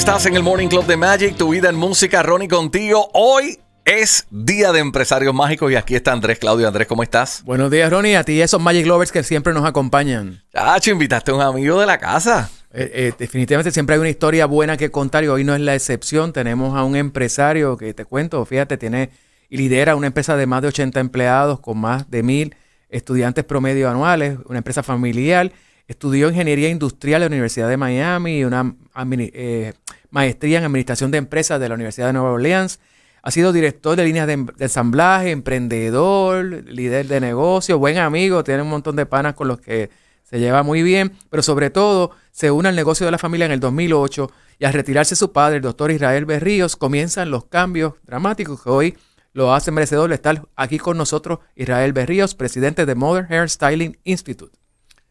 Estás en el Morning Club de Magic, tu vida en música, Ronnie contigo. Hoy es Día de Empresarios Mágicos y aquí está Andrés Claudio. Andrés, ¿cómo estás? Buenos días, Ronnie, a ti y a esos Magic Lovers que siempre nos acompañan. Chacho, invitaste a un amigo de la casa. Eh, eh, definitivamente siempre hay una historia buena que contar y hoy no es la excepción. Tenemos a un empresario que te cuento, fíjate, tiene y lidera una empresa de más de 80 empleados con más de mil estudiantes promedio anuales, una empresa familiar Estudió ingeniería industrial en la Universidad de Miami y una eh, maestría en administración de empresas de la Universidad de Nueva Orleans. Ha sido director de líneas em-, de, ensamblaje, emprendedor, líder de negocio, buen amigo, tiene un montón de panas con los que se lleva muy bien, pero sobre todo se une al negocio de la familia en el 2008 y al retirarse su padre, el doctor Israel Berríos, comienzan los cambios dramáticos que hoy lo hace merecedor de estar aquí con nosotros, Israel Berríos, presidente de Modern Hair Styling Institute.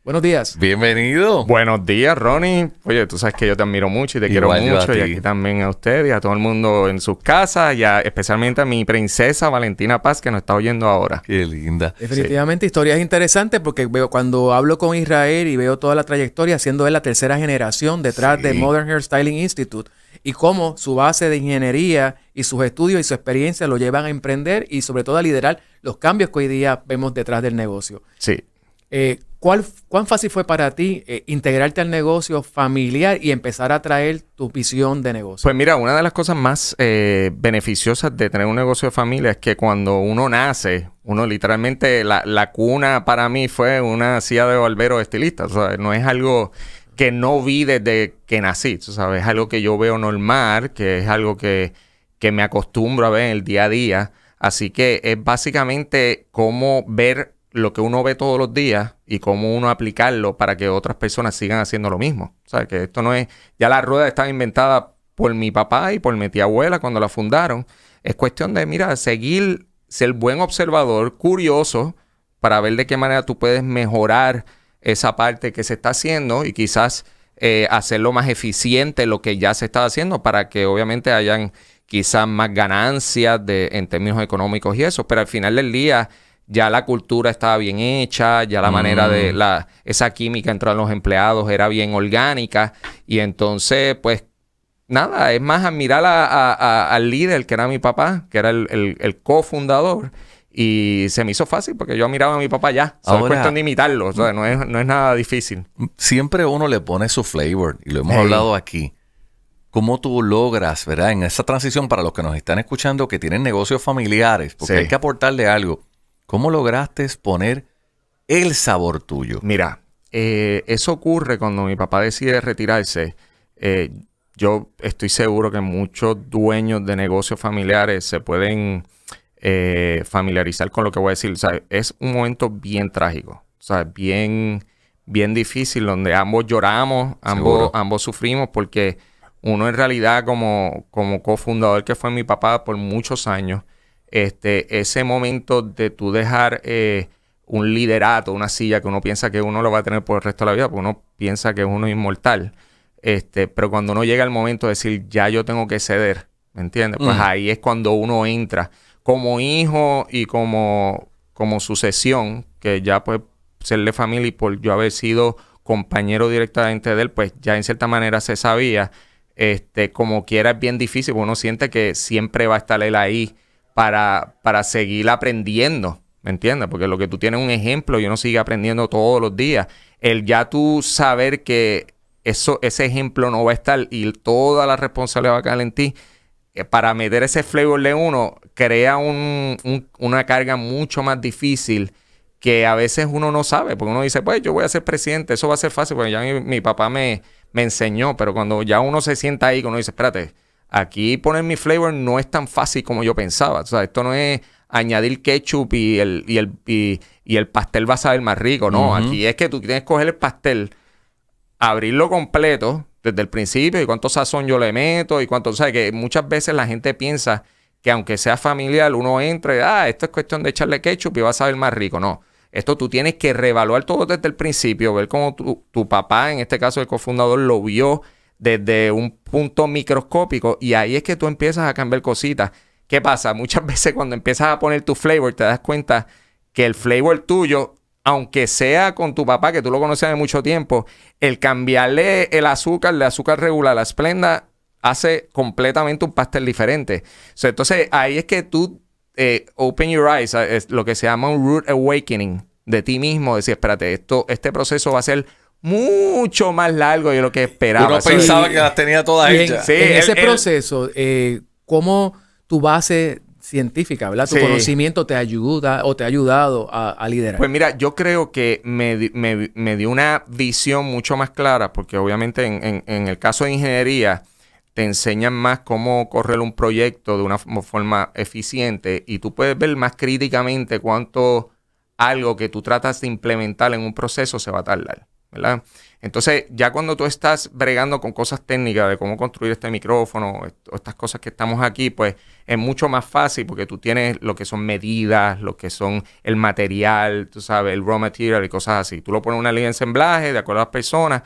Buenos días. Bienvenido. Buenos días, Ronnie. Oye, tú sabes que yo te admiro mucho y te quiero mucho. Y aquí también a usted y a todo el mundo en sus casas y especialmente a mi princesa Valentina Paz que nos está oyendo ahora. Qué linda. Definitivamente, historia es interesante porque veo cuando hablo con Israel y veo toda la trayectoria, siendo él la tercera generación detrás de Modern Hair Styling Institute y cómo su base de ingeniería y sus estudios y su experiencia lo llevan a emprender y sobre todo a liderar los cambios que hoy día vemos detrás del negocio. Sí. Eh, ¿cuál, ¿Cuán fácil fue para ti eh, integrarte al negocio familiar y empezar a traer tu visión de negocio? Pues mira, una de las cosas más eh, beneficiosas de tener un negocio de familia es que cuando uno nace, uno literalmente, la, cuna para mí fue una silla de barbero estilista. O sea, no es algo que no vi desde que nací, o ¿sabes? Es algo que yo veo normal, que es algo que, que me acostumbro a ver en el día a día. Así que es básicamente cómo ver lo que uno ve todos los días y cómo uno aplicarlo para que otras personas sigan haciendo lo mismo. O sea, que esto no es, ya la rueda estaba inventada por mi papá y por mi tía abuela cuando la fundaron. Es cuestión de, mira, seguir, ser buen observador, curioso, para ver de qué manera tú puedes mejorar esa parte que se está haciendo y quizás eh, hacerlo más eficiente lo que ya se está haciendo para que obviamente hayan quizás más ganancias de, en términos económicos y eso. Pero al final del día ya la cultura estaba bien hecha, ya la manera de la, esa química entre los empleados era bien orgánica. Y entonces, pues, nada, es más admirar al líder que era mi papá, que era el, cofundador. Y se me hizo fácil porque yo miraba a mi papá ya. Solo cuestión de imitarlo. no es, nada difícil. Siempre uno le pone su flavor. Y lo hemos hablado aquí. ¿Cómo tú logras, verdad? En esa transición para los que nos están escuchando que tienen negocios familiares. Porque hay que aportarle algo. ¿Cómo lograste exponer el sabor tuyo? Mira, eh, eso ocurre cuando mi papá decide retirarse. Eh, yo estoy seguro que muchos dueños de negocios familiares se pueden eh, familiarizar con lo que voy a decir. es un momento bien trágico, sea, bien, bien difícil, donde ambos lloramos, ambos, ambos sufrimos, porque uno en realidad como, como cofundador que fue mi papá por muchos años, este, ese momento de tú dejar eh, un liderato, una silla que uno piensa que uno lo va a tener por el resto de la vida, porque uno piensa que uno es inmortal. Este, pero cuando uno llega el momento de decir, ya yo tengo que ceder, ¿me entiendes? Pues mm. ahí es cuando uno entra como hijo y como, como sucesión, que ya pues serle familia y por yo haber sido compañero directamente de él, pues ya en cierta manera se sabía. Este, como quiera es bien difícil, porque uno siente que siempre va a estar él ahí para, para seguir aprendiendo. ¿Me entiendes? Porque lo que tú tienes un ejemplo y uno sigue aprendiendo todos los días. El ya tú saber que eso, ese ejemplo no va a estar y toda la responsabilidad va a caer en ti. Eh, para meter ese flavor de uno, crea un, una carga mucho más difícil que a veces uno no sabe, porque uno dice, pues yo voy a ser presidente, eso va a ser fácil, porque ya mi, papá me, me enseñó, pero cuando ya uno se sienta ahí, uno dice, espérate, Aquí poner mi flavor no es tan fácil como yo pensaba. O sea, esto no es añadir ketchup y el, y el, y, el pastel va a saber más rico. No, aquí es que tú tienes que coger el pastel, abrirlo completo desde el principio y cuánto sazón yo le meto y cuánto... O sea, que muchas veces la gente piensa que aunque sea familiar, uno entra y, ah, esto es cuestión de echarle ketchup y va a saber más rico. No, esto tú tienes que reevaluar todo desde el principio, ver cómo tu papá, en este caso el cofundador, lo vio desde un punto microscópico y ahí es que tú empiezas a cambiar cositas. ¿Qué pasa? Muchas veces cuando empiezas a poner tu flavor te das cuenta que el flavor tuyo, aunque sea con tu papá, que tú lo conoces de mucho tiempo, el cambiarle el azúcar el azúcar regular a la esplenda hace completamente un pastel diferente. entonces ahí es que tú eh, open your eyes, es lo que se llama un root awakening de ti mismo, decir, espérate, esto, este proceso va a ser mucho más largo de lo que esperaba. Yo pensaba que las tenía todas hechas. en, ese proceso, eh, ¿cómo tu base científica, ¿verdad? Tu conocimiento te ayuda o te ha ayudado a, liderar. Pues mira, yo creo que me, me, me, dio una visión mucho más clara, porque obviamente en, en, el caso de ingeniería te enseñan más cómo correr un proyecto de una forma eficiente y tú puedes ver más críticamente cuánto algo que tú tratas de implementar en un proceso se va a tardar. ¿verdad? Entonces, ya cuando tú estás bregando con cosas técnicas de cómo construir este micrófono, o estas cosas que estamos aquí, pues es mucho más fácil porque tú tienes lo que son medidas, lo que son el material, tú sabes, el raw material y cosas así. Tú lo pones en una línea de ensamblaje de acuerdo a las personas.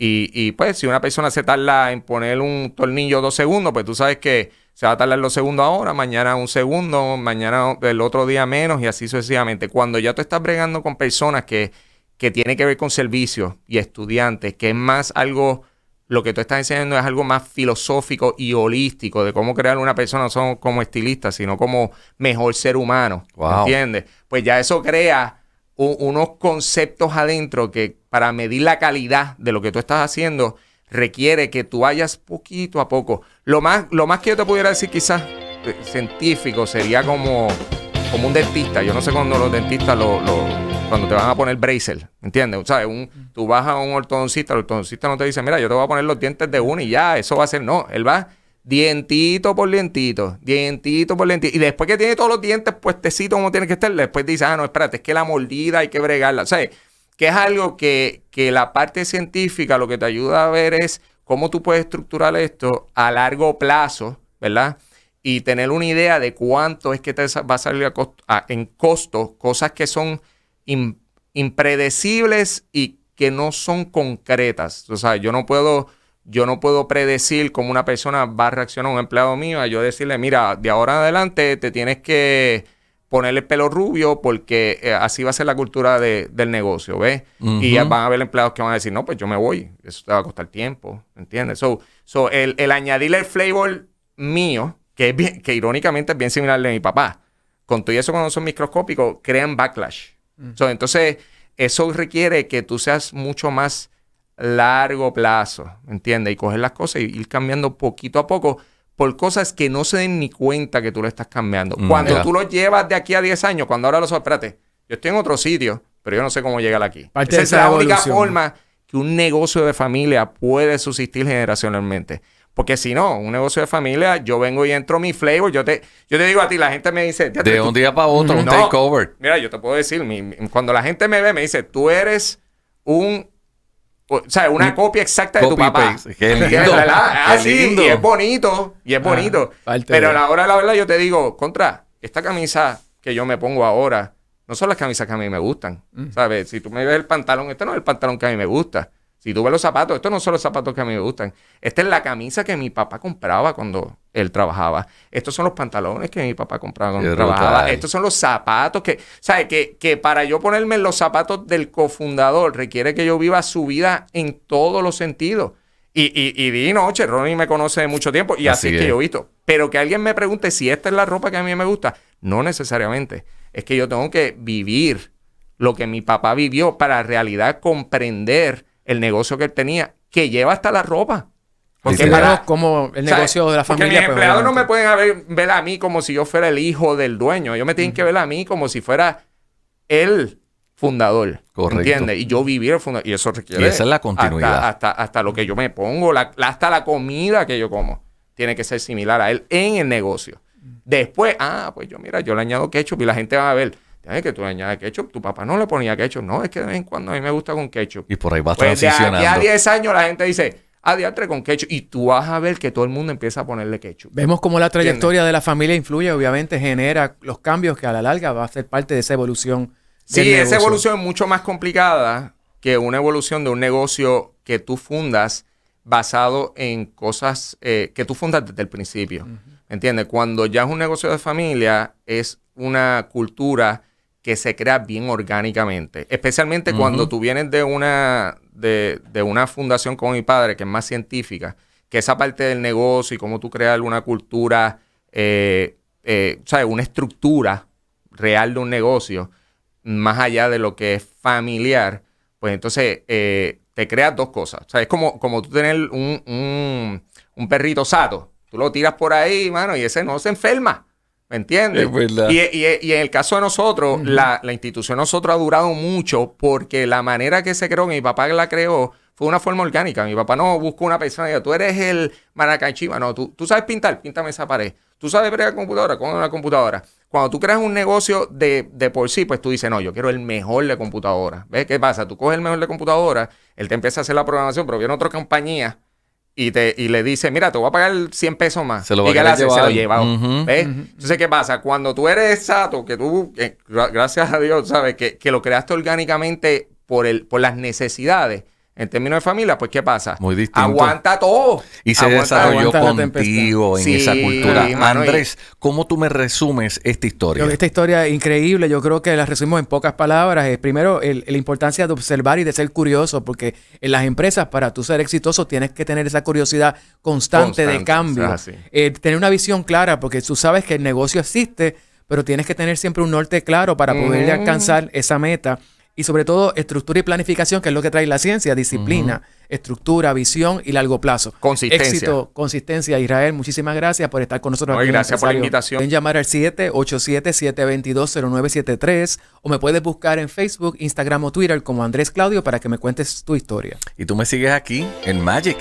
Y, pues, si una persona se tarda en poner un tornillo dos segundos, pues tú sabes que se va a tardar los segundos ahora, mañana un segundo, mañana el otro día menos y así sucesivamente. Cuando ya tú estás bregando con personas que que tiene que ver con servicios y estudiantes, que es más algo, lo que tú estás enseñando es algo más filosófico y holístico de cómo crear una persona, no solo como estilista, sino como mejor ser humano. ¿Entiendes? Pues ya eso crea unos conceptos adentro que para medir la calidad de lo que tú estás haciendo requiere que tú vayas poquito a poco. Lo más, lo más que yo te pudiera decir quizás eh, científico sería como, como un dentista. Yo no sé cuándo los dentistas lo cuando te van a poner bracer, ¿entiendes? O un, tú vas a un ortodoncista, el ortodoncista no te dice, mira, yo te voy a poner los dientes de uno y ya, eso va a ser. No, él va dientito por dientito, dientito por dientito. Y después que tiene todos los dientes puestecitos como tiene que estar, después dice, ah, no, espérate, es que la mordida hay que bregarla. O sea, que es algo que, que la parte científica lo que te ayuda a ver es cómo tú puedes estructurar esto a largo plazo, ¿verdad? Y tener una idea de cuánto es que te va a salir en costo, cosas que son impredecibles y que no son concretas. O sea, yo no puedo, yo no puedo predecir cómo una persona va a reaccionar a un empleado mío, a yo decirle, mira, de ahora en adelante te tienes que ponerle pelo rubio porque eh, así va a ser la cultura del negocio, ¿ves? Y van a haber empleados que van a decir, no, pues yo me voy, eso te va a costar tiempo, ¿entiendes? So, el, añadirle el flavor mío, que, que irónicamente es bien similar al de mi papá, con todo eso cuando son microscópicos, crean backlash entonces, eso requiere que tú seas mucho más largo plazo, ¿entiendes? Y coger las cosas y ir cambiando poquito a poco por cosas que no se den ni cuenta que tú lo estás cambiando. Mm, cuando tú lo llevas de aquí a 10 años, cuando ahora lo sabes, espérate, yo estoy en otro sitio, pero yo no sé cómo llegar aquí. esa, es la única forma que un negocio de familia puede subsistir generacionalmente. Porque si no, un negocio de familia, yo vengo y entro mi flavor. Yo te, yo te digo a ti, la gente me dice. De un día para otro, un takeover. Mira, yo te puedo decir, cuando la gente me ve, me dice, tú eres un. una copia exacta de tu papá. Qué lindo. Ah, y es bonito, y es ah, bonito. pero ahora la verdad, yo te digo, contra, esta camisa que yo me pongo ahora, no son las camisas que a mí me gustan. Mm. ¿Sabes? Si tú me ves el pantalón, este no es el pantalón que a mí me gusta. Si tú ves los zapatos, estos no son los zapatos que a mí me gustan. Esta es la camisa que mi papá compraba cuando él trabajaba. Estos son los pantalones que mi papá compraba cuando él trabajaba. Estos son los zapatos que, ¿sabes? Que, que para yo ponerme los zapatos del cofundador requiere que yo viva su vida en todos los sentidos. Y, y, y di noche, Ronnie me conoce de mucho tiempo y así, es que yo he visto. Pero que alguien me pregunte si esta es la ropa que a mí me gusta, no necesariamente. Es que yo tengo que vivir lo que mi papá vivió para realidad comprender el negocio que él tenía, que lleva hasta la ropa. Porque ah, como el negocio de la familia. Pero mis pues, empleados no me pueden ver a mí como si yo fuera el hijo del dueño. Ellos me tienen que ver a mí como si fuera el fundador. Correcto. ¿Entiendes? Y yo vivir el fundador. Y eso requiere. Y esa es la continuidad. Hasta, hasta, lo que yo me pongo, la, hasta la comida que yo como. Tiene que ser similar a él en el negocio. Después, ah, pues yo mira, yo le añado ketchup y la gente va a ver que tú le añades ketchup, tu papá no le ponía ketchup. No, es que de vez en cuando a mí me gusta con ketchup. Y por ahí va pues transicionando. Ya a 10 años la gente dice, a con ketchup. Y tú vas a ver que todo el mundo empieza a ponerle ketchup. Vemos cómo la trayectoria de la familia influye, obviamente genera los cambios que a la larga va a ser parte de esa evolución. Sí, esa evolución es mucho más complicada que una evolución de un negocio que tú fundas basado en cosas eh, que tú fundas desde el principio. ¿Me ¿Entiendes? Cuando ya es un negocio de familia, es una cultura que se crea bien orgánicamente. Especialmente cuando tú vienes de una, de, una fundación como mi padre, que es más científica, que esa parte del negocio y cómo tú creas una cultura, eh, eh, Una estructura real de un negocio, más allá de lo que es familiar, pues entonces eh, te creas dos cosas. O sea, es como, como tú tener un, un perrito sato. Tú lo tiras por ahí, mano, y ese no se enferma. ¿Me entiendes? Eh, es pues, verdad. Y, en el caso de nosotros, la, la, institución nosotros ha durado mucho porque la manera que se creó, mi papá la creó, fue una forma orgánica. Mi papá no buscó una persona y dijo, tú eres el maracanchima. No, tú, tú sabes pintar, píntame esa pared. Tú sabes crear computadora, con una computadora. Cuando tú creas un negocio de, de, por sí, pues tú dices, no, yo quiero el mejor de computadora. ¿Ves qué pasa? Tú coges el mejor de computadora, él te empieza a hacer la programación, pero viene otra compañía y, te, y le dice, mira, te voy a pagar 100 pesos más. Se lo y que se lo lleva. Entonces, ¿qué pasa? Cuando tú eres sato, que tú, gracias a Dios, ¿sabes? Que, que, lo creaste orgánicamente por, el, por las necesidades en términos de familia, pues ¿qué pasa? Muy distinto. Aguanta todo. Y se desarrolló contigo en esa cultura. Andrés, ¿cómo tú me resumes esta historia? Esta historia increíble, yo creo que la resumimos en pocas palabras. Eh, primero, la importancia de observar y de ser curioso, porque en las empresas, para tú ser exitoso, tienes que tener esa curiosidad constante, de cambio. Eh, tener una visión clara, porque tú sabes que el negocio existe, pero tienes que tener siempre un norte claro para poder alcanzar esa meta y sobre todo estructura y planificación, que es lo que trae la ciencia, disciplina, estructura, visión y largo plazo. Consistencia. Éxito, consistencia. Israel, muchísimas gracias por estar con nosotros. Muy gracias por la invitación. Pueden llamar al 787-722-0973 o me puedes buscar en Facebook, Instagram o Twitter como Andrés Claudio para que me cuentes tu historia. Y tú me sigues aquí en Magic.